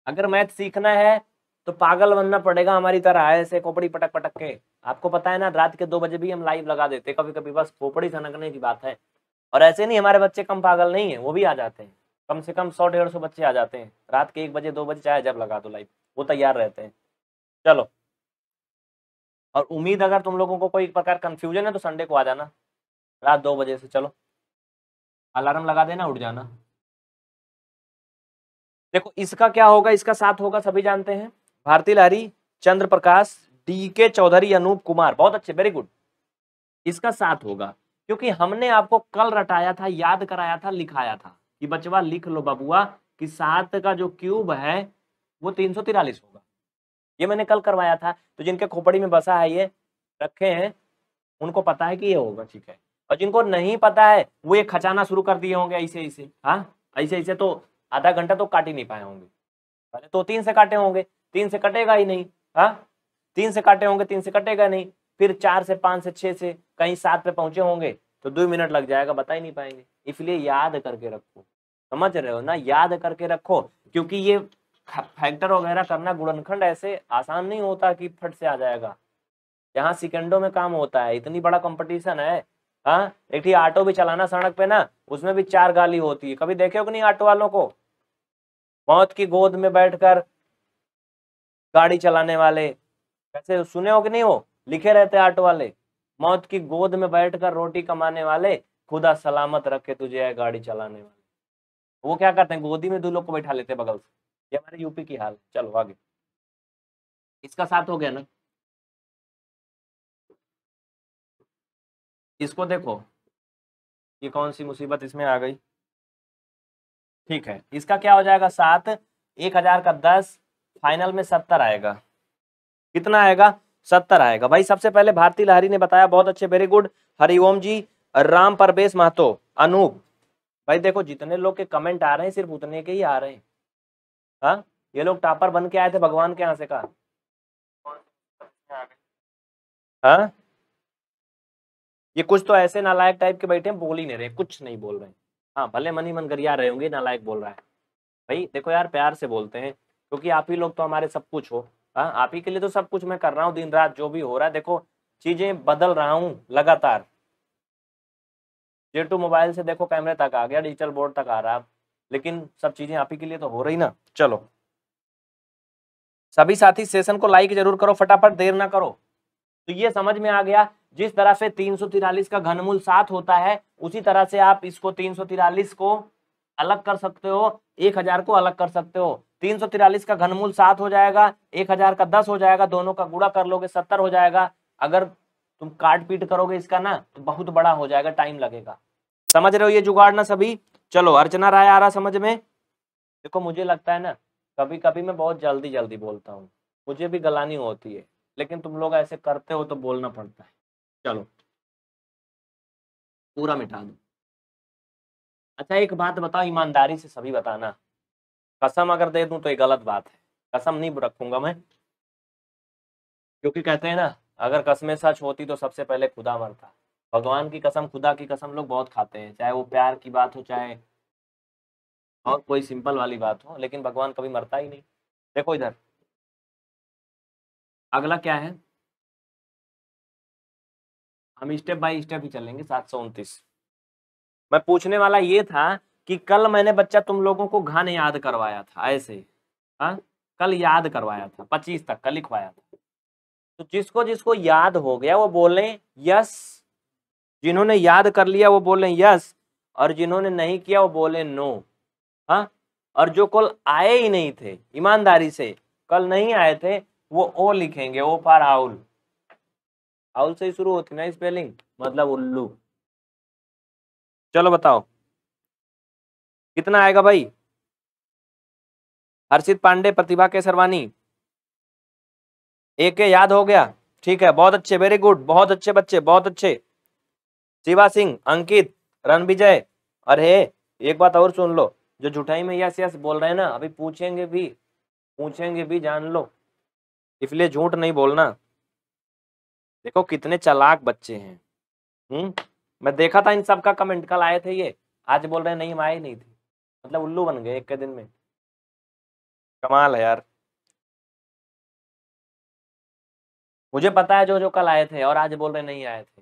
अगर मैथ सीखना है तो पागल बनना पड़ेगा हमारी तरह ऐसे खोपड़ी पटक पटक के आपको पता है ना रात के दो बजे भी हम लाइव लगा देते कभी कभी बस खोपड़ी सनकने की बात है और ऐसे नहीं हमारे बच्चे कम पागल नहीं है वो भी आ जाते हैं कम से कम सौ डेढ़ सौ बच्चे आ जाते हैं रात के एक बजे दो बजे चाहे जब लगा दो लाइव वो तैयार रहते हैं चलो और उम्मीद अगर तुम लोगों को कोई प्रकार कन्फ्यूजन है तो संडे को आ जाना रात दो बजे से चलो अलार्म लगा देना उठ जाना देखो इसका क्या होगा इसका साथ होगा सभी जानते हैं भारती लहरी चंद्र प्रकाश डी के चौधरी अनूप कुमार बहुत अच्छे वेरी गुड इसका साथ होगा क्योंकि हमने आपको कल रटाया था याद कराया था लिखाया था कि बचवा लिख लो बबुआ कि सात का जो क्यूब है वो तीन सौ तिरालीस होगा ये मैंने कल करवाया था तो जिनके खोपड़ी में बसा है ये रखे हैं उनको पता है कि ये होगा ठीक है और जिनको नहीं पता है वो ये खचाना शुरू कर दिए होंगे ऐसे ऐसे हाँ ऐसे ऐसे तो आधा घंटा तो काट ही नहीं पाए होंगे पहले तो तीन से काटे होंगे तीन से कटेगा ही नहीं हाँ तीन से काटे होंगे तीन से कटेगा नहीं फिर चार से पांच से छह से कहीं सात पे पहुंचे होंगे तो दो मिनट लग जाएगा बता ही नहीं पाएंगे इसलिए याद करके रखो समझ रहे हो ना याद करके रखो क्योंकि ये फैक्टर वगैरह करना गुणनखंड ऐसे आसान नहीं होता कि फट से आ जाएगा यहाँ सेकेंडो में काम होता है इतनी बड़ा कॉम्पिटिशन है हाँ एक ऑटो भी चलाना सड़क पे ना उसमें भी चार गाली होती है कभी देखे हो कि नहीं ऑटो वालों को मौत की गोद में बैठकर गाड़ी चलाने वाले कैसे सुने हो कि नहीं हो लिखे रहते आटो वाले मौत की गोद में बैठकर रोटी कमाने वाले खुदा सलामत रखे तुझे है गाड़ी चलाने वाले वो क्या करते हैं गोदी में दो लोग को बैठा लेते हैं बगल से ये हमारे यूपी की हाल चलो आगे इसका साथ हो गया ना इसको देखो ये कौन सी मुसीबत इसमें आ गई ठीक है इसका क्या हो जाएगा सात एक हजार का दस फाइनल में सत्तर आएगा कितना आएगा सत्तर आएगा भाई सबसे पहले भारती लहरी ने बताया बहुत अच्छे वेरी गुड हरिओम जी राम परवेश महतो अनूप भाई देखो जितने लोग के कमेंट आ रहे हैं सिर्फ उतने के ही आ रहे हैं हा? ये लोग टापर बन के आए थे भगवान के यहां से कहा हाँ? ये कुछ तो ऐसे नालायक टाइप के बैठे हैं बोल ही नहीं रहे कुछ नहीं बोल रहे हाँ भले मनी मन गरिया रहे होंगे नालायक बोल रहा है भाई देखो यार प्यार से बोलते हैं क्योंकि आप ही लोग तो हमारे सब कुछ हो आ, हाँ, आप ही के लिए तो सब कुछ मैं कर रहा हूँ दिन रात जो भी हो रहा है देखो चीजें बदल रहा हूँ लगातार जे मोबाइल से देखो कैमरे तक आ गया डिजिटल बोर्ड तक आ रहा है लेकिन सब चीजें आप ही के लिए तो हो रही ना चलो सभी साथी सेशन को लाइक जरूर करो फटाफट देर ना करो तो ये समझ में आ गया जिस तरह से तीन का घनमूल सात होता है उसी तरह से आप इसको तीन को अलग कर सकते हो एक हजार को अलग कर सकते हो तीन सौ तिरालीस का घनमूल सात हो जाएगा एक हजार का दस हो जाएगा दोनों का गुड़ा कर लोगे सत्तर हो जाएगा अगर तुम काट पीट करोगे इसका ना तो बहुत बड़ा हो जाएगा टाइम लगेगा समझ रहे हो ये जुगाड़ ना सभी चलो अर्चना राय आ रहा समझ में देखो मुझे लगता है ना कभी कभी मैं बहुत जल्दी जल्दी बोलता हूँ मुझे भी गलानी होती है लेकिन तुम लोग ऐसे करते हो तो बोलना पड़ता है चलो पूरा मिटा दू अच्छा एक बात बताओ ईमानदारी से सभी बताना कसम अगर दे दूं तो ये गलत बात है कसम नहीं रखूंगा मैं क्योंकि कहते हैं ना अगर कसमें सच होती तो सबसे पहले खुदा मरता भगवान की कसम खुदा की कसम लोग बहुत खाते हैं चाहे वो प्यार की बात हो चाहे और कोई सिंपल वाली बात हो लेकिन भगवान कभी मरता ही नहीं देखो इधर अगला क्या है हम स्टेप बाय स्टेप ही चलेंगे सात सौ उनतीस मैं पूछने वाला ये था कि कल मैंने बच्चा तुम लोगों को घन याद करवाया था ऐसे हाँ कल याद करवाया था पच्चीस तक का लिखवाया था तो जिसको जिसको याद हो गया वो बोले यस जिन्होंने याद कर लिया वो बोले यस और जिन्होंने नहीं किया वो बोले नो हाँ और जो कल आए ही नहीं थे ईमानदारी से कल नहीं आए थे वो ओ लिखेंगे ओ फॉर आउल आउल से ही शुरू होती ना स्पेलिंग मतलब उल्लू चलो बताओ कितना आएगा भाई हर्षित पांडे प्रतिभा के सरवानी एक के याद हो गया ठीक है बहुत अच्छे वेरी गुड बहुत अच्छे बच्चे बहुत अच्छे शिवा सिंह अंकित रणविजय अरे एक बात और सुन लो जो जुटाई में यस यस बोल रहे हैं ना अभी पूछेंगे भी पूछेंगे भी जान लो इसलिए झूठ नहीं बोलना देखो कितने चलाक बच्चे हैं हम्म मैं देखा था इन सब का कमेंट कल आए थे ये आज बोल रहे नहीं हम आए नहीं थे मतलब उल्लू बन गए एक के दिन में कमाल है यार मुझे पता है जो जो कल आए थे और आज बोल रहे नहीं आए थे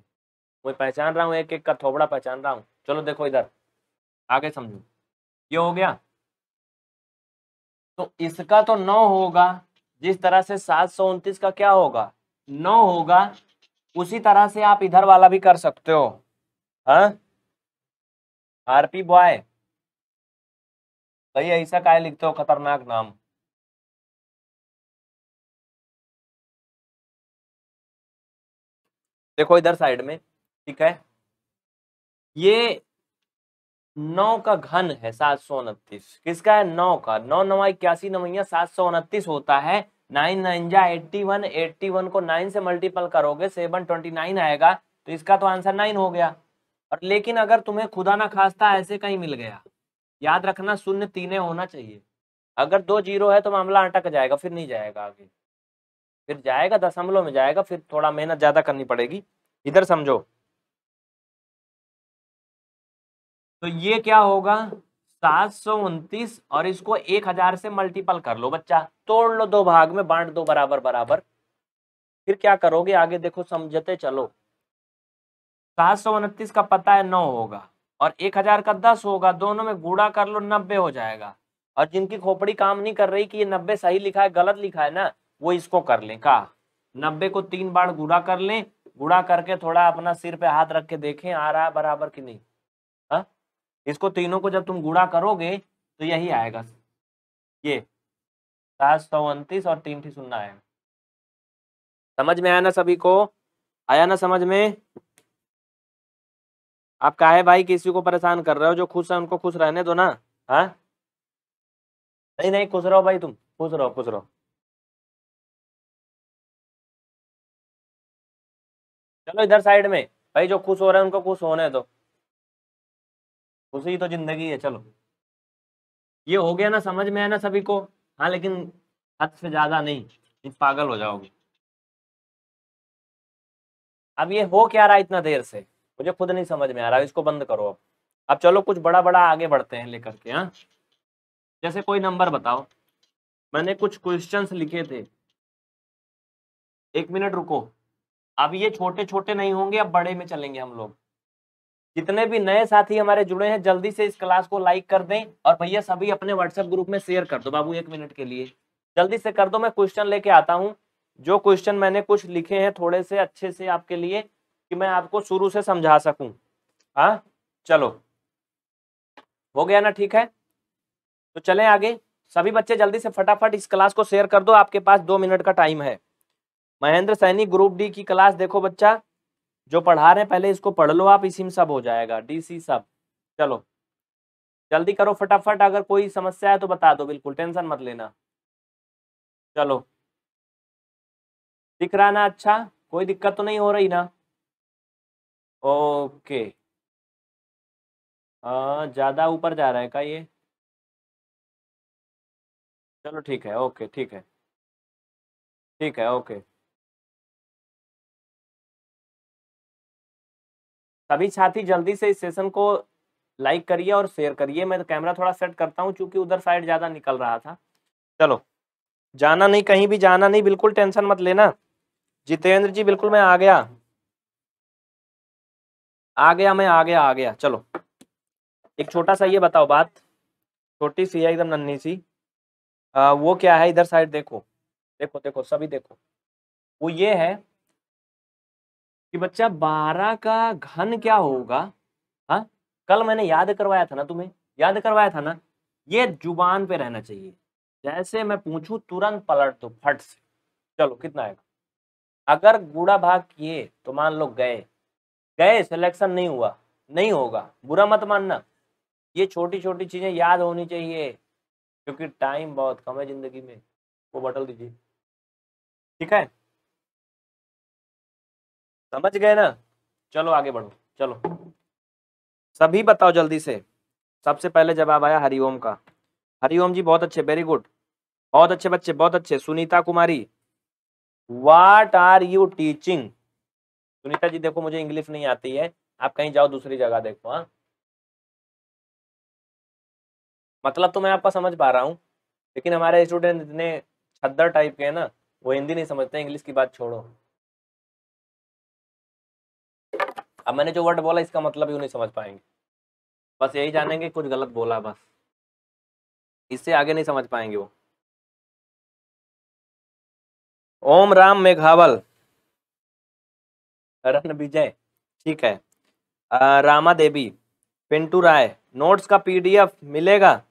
मैं पहचान रहा हूँ एक एक का थोबड़ा पहचान रहा हूँ चलो देखो इधर आगे समझो ये हो गया तो इसका तो नौ होगा जिस तरह से सात सौ उनतीस का क्या होगा नौ होगा उसी तरह से आप इधर वाला भी कर सकते हो हाँ? आरपी बॉय भाई ऐसा काय लिखते हो खतरनाक नाम देखो इधर साइड में ठीक है ये नौ का घन है सात सौ उनतीस किसका है नौ का नौ नवा इक्यासी नवैया सात सौ उनतीस होता है नाइन नाइन जा एट्टी वन एट्टी वन को नाइन से मल्टीपल करोगे सेवन ट्वेंटी नाइन आएगा तो इसका तो आंसर नाइन हो गया और लेकिन अगर तुम्हें खुदा ना खास्ता ऐसे कहीं मिल गया याद रखना शून्य तीन होना चाहिए अगर दो जीरो है तो मामला अटक जाएगा फिर नहीं जाएगा आगे फिर जाएगा दशमलव में जाएगा फिर थोड़ा मेहनत ज्यादा करनी पड़ेगी इधर समझो तो ये क्या होगा सात सौ उनतीस और इसको एक हजार से मल्टीपल कर लो बच्चा तोड़ लो दो भाग में बांट दो बराबर बराबर फिर क्या करोगे आगे देखो समझते चलो सात सौ उनतीस का पता है नौ होगा और एक हजार का दस होगा दोनों में गुड़ा कर लो नब्बे हो जाएगा और जिनकी खोपड़ी काम नहीं कर रही कि ये नब्बे सही लिखा है गलत लिखा है ना वो इसको कर लें कहा नब्बे को तीन बार गुड़ा कर लें गुड़ा करके थोड़ा अपना सिर पे हाथ रख के देखें आ रहा है बराबर कि नहीं हा? इसको तीनों को जब तुम गुड़ा करोगे तो यही आएगा ये सात सौ उनतीस और तीन थी सुनना है समझ में आया ना सभी को आया ना समझ में आप काहे भाई किसी को परेशान कर रहे हो जो खुश है उनको खुश रहने दो ना हाँ नहीं नहीं खुश रहो भाई तुम खुश रहो खुश रहो चलो इधर साइड में भाई जो खुश हो रहे हैं उनको खुश होने दो खुशी तो जिंदगी है चलो ये हो गया ना समझ में है ना सभी को हाँ लेकिन हद से ज्यादा नहीं पागल हो जाओगे अब ये हो क्या रहा इतना देर से मुझे खुद नहीं समझ में आ रहा इसको बंद करो अब अब चलो कुछ बड़ा बड़ा आगे बढ़ते हैं लेकर के हाँ जैसे कोई नंबर बताओ मैंने कुछ क्वेश्चंस लिखे थे एक मिनट रुको अब ये छोटे छोटे नहीं होंगे अब बड़े में चलेंगे हम लोग जितने भी नए साथी हमारे जुड़े हैं जल्दी से इस क्लास को लाइक कर दें और भैया सभी अपने व्हाट्सएप ग्रुप में शेयर कर दो बाबू एक मिनट के लिए जल्दी से कर दो मैं क्वेश्चन लेके आता हूँ जो क्वेश्चन मैंने कुछ लिखे हैं थोड़े से अच्छे से आपके लिए कि मैं आपको शुरू से समझा सकूं हा चलो हो गया ना ठीक है तो चलें आगे सभी बच्चे जल्दी से फटाफट इस क्लास को शेयर कर दो आपके पास दो मिनट का टाइम है महेंद्र सैनी ग्रुप डी की क्लास देखो बच्चा जो पढ़ा रहे हैं पहले इसको पढ़ लो आप इसी में सब हो जाएगा डीसी सब चलो जल्दी करो फटाफट अगर कोई समस्या है तो बता दो बिल्कुल टेंशन मत लेना चलो दिख रहा ना अच्छा कोई दिक्कत तो नहीं हो रही ना ओके ज़्यादा ऊपर जा रहा है क्या ये चलो ठीक है ओके ठीक है ठीक है ओके सभी साथी जल्दी से इस सेशन को लाइक करिए और शेयर करिए मैं तो कैमरा थोड़ा सेट करता हूँ क्योंकि उधर साइड ज़्यादा निकल रहा था चलो जाना नहीं कहीं भी जाना नहीं बिल्कुल टेंशन मत लेना जितेंद्र जी बिल्कुल मैं आ गया आ गया मैं आ गया आ गया चलो एक छोटा सा ये बताओ बात छोटी सी है एकदम नन्ही सी आ, वो क्या है इधर साइड देखो देखो देखो सभी देखो वो ये है कि बच्चा बारह का घन क्या होगा हा कल मैंने याद करवाया था ना तुम्हें याद करवाया था ना ये जुबान पे रहना चाहिए जैसे मैं पूछूं तुरंत पलट दो फट से चलो कितना आएगा अगर गुड़ा भाग किए तो मान लो गए गए सिलेक्शन नहीं हुआ नहीं होगा बुरा मत मानना ये छोटी छोटी चीज़ें याद होनी चाहिए क्योंकि टाइम बहुत कम है ज़िंदगी में वो बटल दीजिए ठीक है समझ गए ना चलो आगे बढ़ो चलो सभी बताओ जल्दी से सबसे पहले जवाब आया हरिओम का हरिओम जी बहुत अच्छे वेरी गुड बहुत अच्छे बच्चे बहुत अच्छे Sunita Kumari what are you teaching Sunita ji देखो मुझे इंग्लिश नहीं आती है आप कहीं जाओ दूसरी जगह देखो हाँ मतलब तो मैं आपका समझ पा रहा हूँ लेकिन हमारे स्टूडेंट जितने छद्दर टाइप के हैं ना वो हिंदी नहीं समझते इंग्लिश की बात छोड़ो अब मैंने जो वर्ड बोला इसका मतलब यू नहीं समझ पाएंगे बस यही जानेंगे कुछ गलत बोला बस इससे आगे नहीं समझ पाएंगे वो ओम राम मेघावल करण विजय ठीक है आ, रामा देवी पिंटू राय नोट्स का पीडीएफ मिलेगा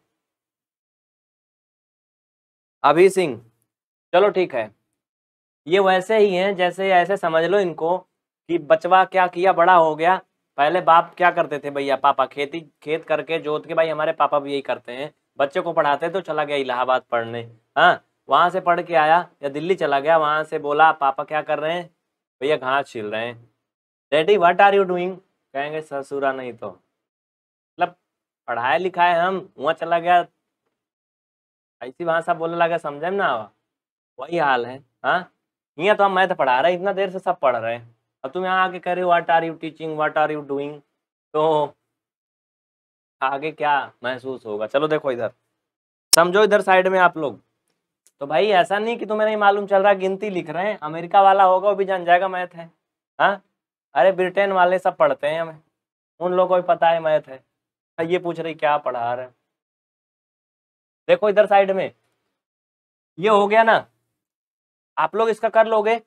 अभी सिंह चलो ठीक है ये वैसे ही हैं जैसे ऐसे समझ लो इनको कि बचवा क्या किया बड़ा हो गया पहले बाप क्या करते थे भैया पापा खेती खेत करके जोत के भाई हमारे पापा भी यही करते हैं बच्चे को पढ़ाते तो चला गया इलाहाबाद पढ़ने हाँ वहां से पढ़ के आया या दिल्ली चला गया वहां से बोला पापा क्या कर रहे हैं भैया घास छील रहे हैं daddy what are you doing कहेंगे ससुरा नहीं तो मतलब पढ़ाए लिखाए हम वहाँ चला गया ऐसी भाषा बोलने लगा समझे ना वही हाल है हाँ यहाँ तो हम मैथ तो पढ़ा रहे हैं इतना देर से सब पढ़ रहे हैं अब तुम यहाँ आके कह रहे हो what are you teaching what are you doing तो आगे क्या महसूस होगा चलो देखो इधर समझो इधर साइड में आप लोग तो भाई ऐसा नहीं कि तुम्हें नहीं मालूम चल रहा गिनती लिख रहे हैं अमेरिका वाला होगा वो भी जान जाएगा मैथ है हाँ अरे ब्रिटेन वाले सब पढ़ते हैं हमें उन लोगों को भी पता है मैथ है हाँ, ये पूछ रही क्या पढ़ा रहे देखो इधर साइड में ये हो गया ना आप लोग इसका कर लोगे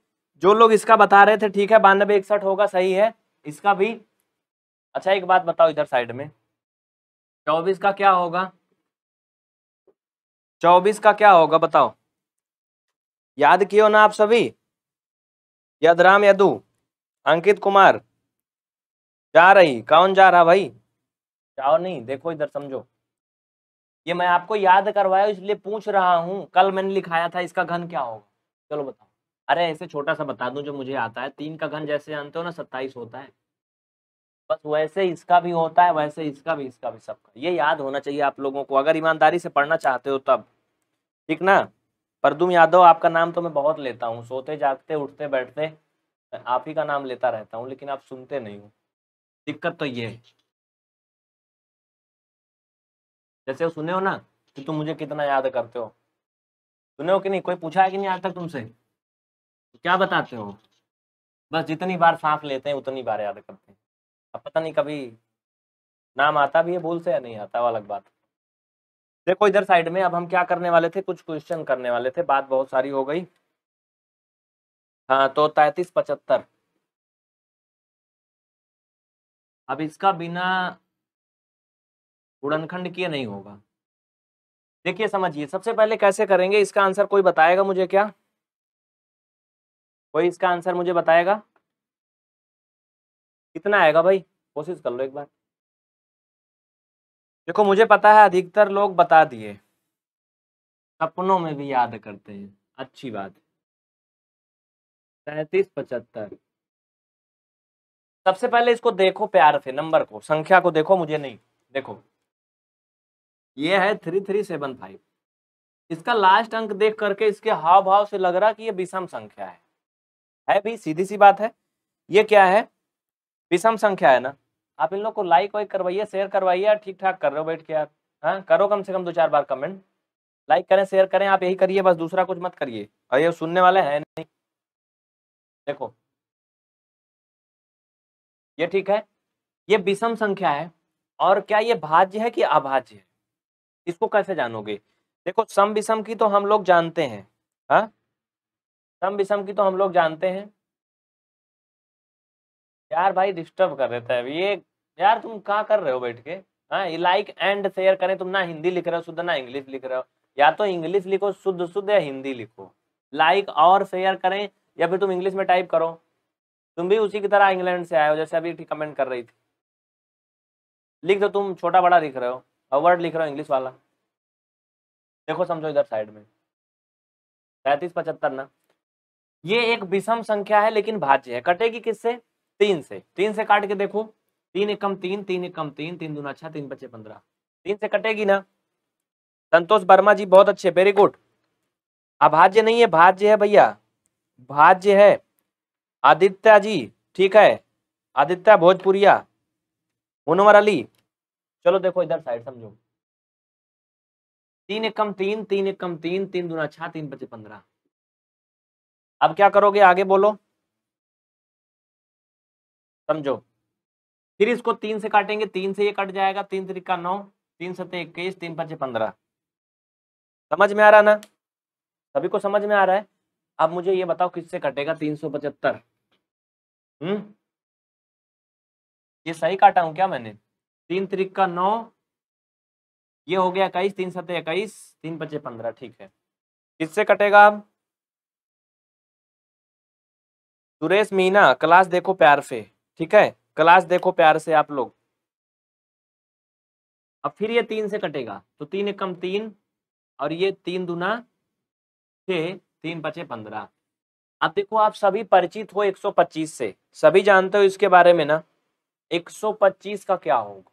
जो लोग इसका बता रहे थे ठीक है बानबे इकसठ होगा सही है इसका भी अच्छा एक बात बताओ इधर साइड में चौबीस का क्या होगा चौबीस का क्या होगा बताओ याद किया ना आप सभी राम यदु अंकित कुमार जा रही कौन जा रहा भाई जाओ नहीं देखो इधर समझो ये मैं आपको याद करवाया इसलिए पूछ रहा हूँ कल मैंने लिखाया था इसका घन क्या होगा चलो बताओ अरे ऐसे छोटा सा बता दूं जो मुझे आता है तीन का घन जैसे जानते हो ना सत्ताईस होता है बस वैसे इसका भी होता है वैसे इसका भी इसका भी सबका ये याद होना चाहिए आप लोगों को अगर ईमानदारी से पढ़ना चाहते हो तब ठीक ना परदुम यादव आपका नाम तो मैं बहुत लेता हूँ सोते जागते उठते बैठते आप ही का नाम लेता रहता हूँ लेकिन आप सुनते नहीं हो दिक्कत तो ये है जैसे सुने हो ना कि तुम मुझे कितना याद करते हो सुने हो कि नहीं कोई पूछा है कि नहीं आज तक तुमसे तो क्या बताते हो बस जितनी बार सांस लेते हैं उतनी बार याद करते हैं अब पता नहीं कभी नाम आता भी है भूल से या नहीं आता वो अलग बात देखो इधर साइड में अब हम क्या करने वाले थे कुछ क्वेश्चन करने वाले थे बात बहुत सारी हो गई हाँ तो तैतीस पचहत्तर अब इसका बिना उड़नखंड किए नहीं होगा देखिए समझिए सबसे पहले कैसे करेंगे इसका आंसर कोई बताएगा मुझे क्या कोई इसका आंसर मुझे बताएगा कितना आएगा भाई कोशिश कर लो एक बार देखो मुझे पता है अधिकतर लोग बता दिए सपनों में भी याद करते हैं अच्छी बात सैतीस पचहत्तर सबसे पहले इसको देखो प्यार से नंबर को संख्या को देखो मुझे नहीं देखो ये है थ्री थ्री सेवन फाइव इसका लास्ट अंक देख करके इसके हाव भाव से लग रहा कि ये विषम संख्या है है भी सीधी सी बात है ये क्या है विषम संख्या है ना आप इन लोग को लाइक वाइक करवाइए शेयर करवाइए यार ठीक ठाक कर रहे हो बैठ के यार हाँ करो कम से कम दो चार बार कमेंट लाइक करें शेयर करें आप यही करिए बस दूसरा कुछ मत करिए और ये सुनने वाले हैं नहीं देखो ये ठीक है ये विषम संख्या है और क्या ये भाज्य है कि अभाज्य है इसको कैसे जानोगे देखो सम विषम की तो हम लोग जानते हैं हाँ सम विषम की तो हम लोग जानते हैं यार भाई डिस्टर्ब कर देता है ये यार तुम क्या कर रहे हो बैठ के हाँ लाइक एंड शेयर करें तुम ना हिंदी लिख रहे हो शुद्ध ना इंग्लिश लिख रहे हो या तो इंग्लिश लिखो शुद्ध शुद्ध या हिंदी लिखो लाइक और शेयर करें या फिर तुम इंग्लिश में टाइप करो तुम भी उसी की तरह इंग्लैंड से आए हो जैसे अभी कमेंट कर रही थी लिख दो तुम छोटा बड़ा लिख रहे हो अवर्ड वर्ड लिख रहे हो इंग्लिश वाला देखो समझो इधर साइड में पैंतीस पचहत्तर ना ये एक विषम संख्या है लेकिन भाज्य है कटेगी किससे तीन से तीन से काट के देखो तीन एक कम तीन तीन एक कम तीन तीन दून अच्छा तीन बच्चे पंद्रह तीन से कटेगी ना संतोष वर्मा जी बहुत अच्छे वेरी गुड अभाज्य नहीं है भाज्य है भैया भाज्य है आदित्य जी ठीक है आदित्य भोजपुरिया मुनवर अली चलो देखो इधर साइड समझो तीन एक कम तीन तीन एक कम तीन तीन दून छा तीन बच्चे पंद्रह अब क्या करोगे आगे बोलो समझो फिर इसको तीन से काटेंगे तीन से ये कट जाएगा तीन तरीका नौ तीन सत तो इक्कीस तीन पच्चीस पंद्रह समझ में आ रहा ना सभी को समझ में आ रहा है अब मुझे ये बताओ किससे कटेगा तीन सौ पचहत्तर हम्म ये सही काटा हूं क्या मैंने तीन तरीका नौ ये हो गया इक्कीस तीन सत्य तो इक्कीस तीन पच्चीस पंद्रह ठीक है किससे कटेगा अब सुरेश मीना क्लास देखो प्यार से ठीक है क्लास देखो प्यार से आप लोग अब फिर ये तीन से कटेगा तो तीन कम तीन और ये तीन दुना छ तीन पचे पंद्रह अब देखो आप सभी परिचित हो 125 से सभी जानते हो इसके बारे में ना 125 का क्या होगा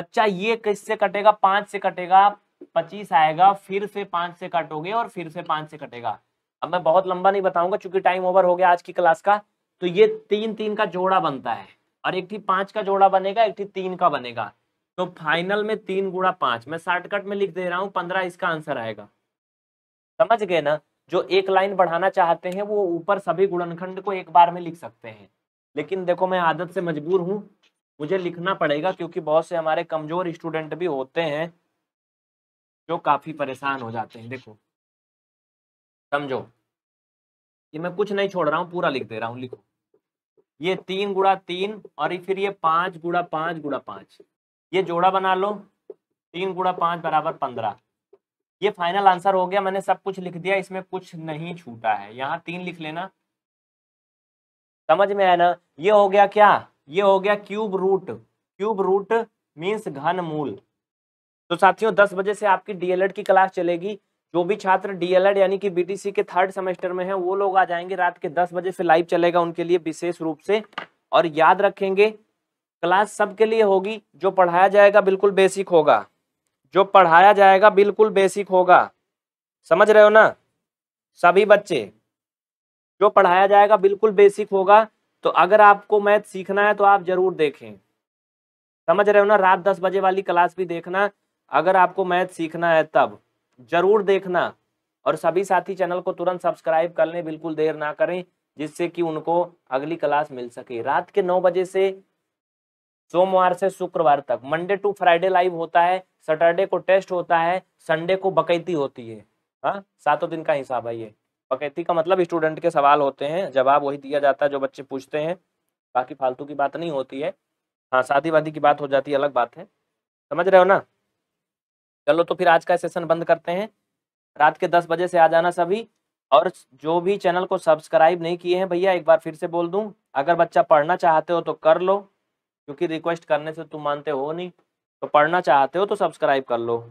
बच्चा ये किससे कटेगा पांच से कटेगा पच्चीस आएगा फिर से पांच से कटोगे और फिर से पांच से कटेगा अब मैं बहुत लंबा नहीं बताऊंगा क्योंकि टाइम ओवर हो गया आज की क्लास का तो ये तीन तीन का जोड़ा बनता है और एक थी पांच का जोड़ा बनेगा एक थी तीन का बनेगा तो फाइनल में तीन गुड़ा पांच मैं शॉर्टकट में लिख दे रहा हूँ पंद्रह इसका आंसर आएगा समझ गए ना जो एक लाइन बढ़ाना चाहते हैं वो ऊपर सभी गुणनखंड को एक बार में लिख सकते हैं लेकिन देखो मैं आदत से मजबूर हूँ मुझे लिखना पड़ेगा क्योंकि बहुत से हमारे कमजोर स्टूडेंट भी होते हैं जो काफी परेशान हो जाते हैं देखो समझो ये मैं कुछ नहीं छोड़ रहा हूँ पूरा लिख दे रहा हूँ लिखो ये तीन गुड़ा तीन और फिर ये पांच गुड़ा पांच गुड़ा पांच ये जोड़ा बना लो तीन गुड़ा पांच बराबर पंद्रह ये फाइनल आंसर हो गया मैंने सब कुछ लिख दिया इसमें कुछ नहीं छूटा है यहाँ तीन लिख लेना समझ में आया ना ये हो गया क्या ये हो गया cube root cube root means घन मूल तो साथियों दस बजे से आपकी डीएलएड की क्लास चलेगी जो भी छात्र डीएलएड यानी कि बीटीसी के थर्ड सेमेस्टर में है वो लोग आ जाएंगे रात के दस बजे से लाइव चलेगा उनके लिए विशेष रूप से और याद रखेंगे क्लास सबके लिए होगी जो पढ़ाया जाएगा बिल्कुल बेसिक होगा जो पढ़ाया जाएगा बिल्कुल बेसिक होगा समझ रहे हो ना सभी बच्चे जो पढ़ाया जाएगा बिल्कुल बेसिक होगा तो अगर आपको मैथ सीखना है तो आप जरूर देखें समझ रहे हो ना रात दस बजे वाली क्लास भी देखना अगर आपको मैथ सीखना है तब जरूर देखना और सभी साथी चैनल को तुरंत सब्सक्राइब कर लें बिल्कुल देर ना करें जिससे कि उनको अगली क्लास मिल सके रात के नौ बजे से सोमवार से शुक्रवार तक मंडे टू फ्राइडे लाइव होता है सैटरडे को टेस्ट होता है संडे को बकैती होती है हाँ सातों दिन का हिसाब है ये बकैती का मतलब स्टूडेंट के सवाल होते हैं जवाब वही दिया जाता है जो बच्चे पूछते हैं बाकी फालतू की बात नहीं होती है हाँ शादी वादी की बात हो जाती है अलग बात है समझ रहे हो ना चलो तो फिर आज का सेशन बंद करते हैं रात के दस बजे से आ जाना सभी और जो भी चैनल को सब्सक्राइब नहीं किए हैं भैया एक बार फिर से बोल दूं अगर बच्चा पढ़ना चाहते हो तो कर लो क्योंकि रिक्वेस्ट करने से तुम मानते हो नहीं तो पढ़ना चाहते हो तो सब्सक्राइब कर लो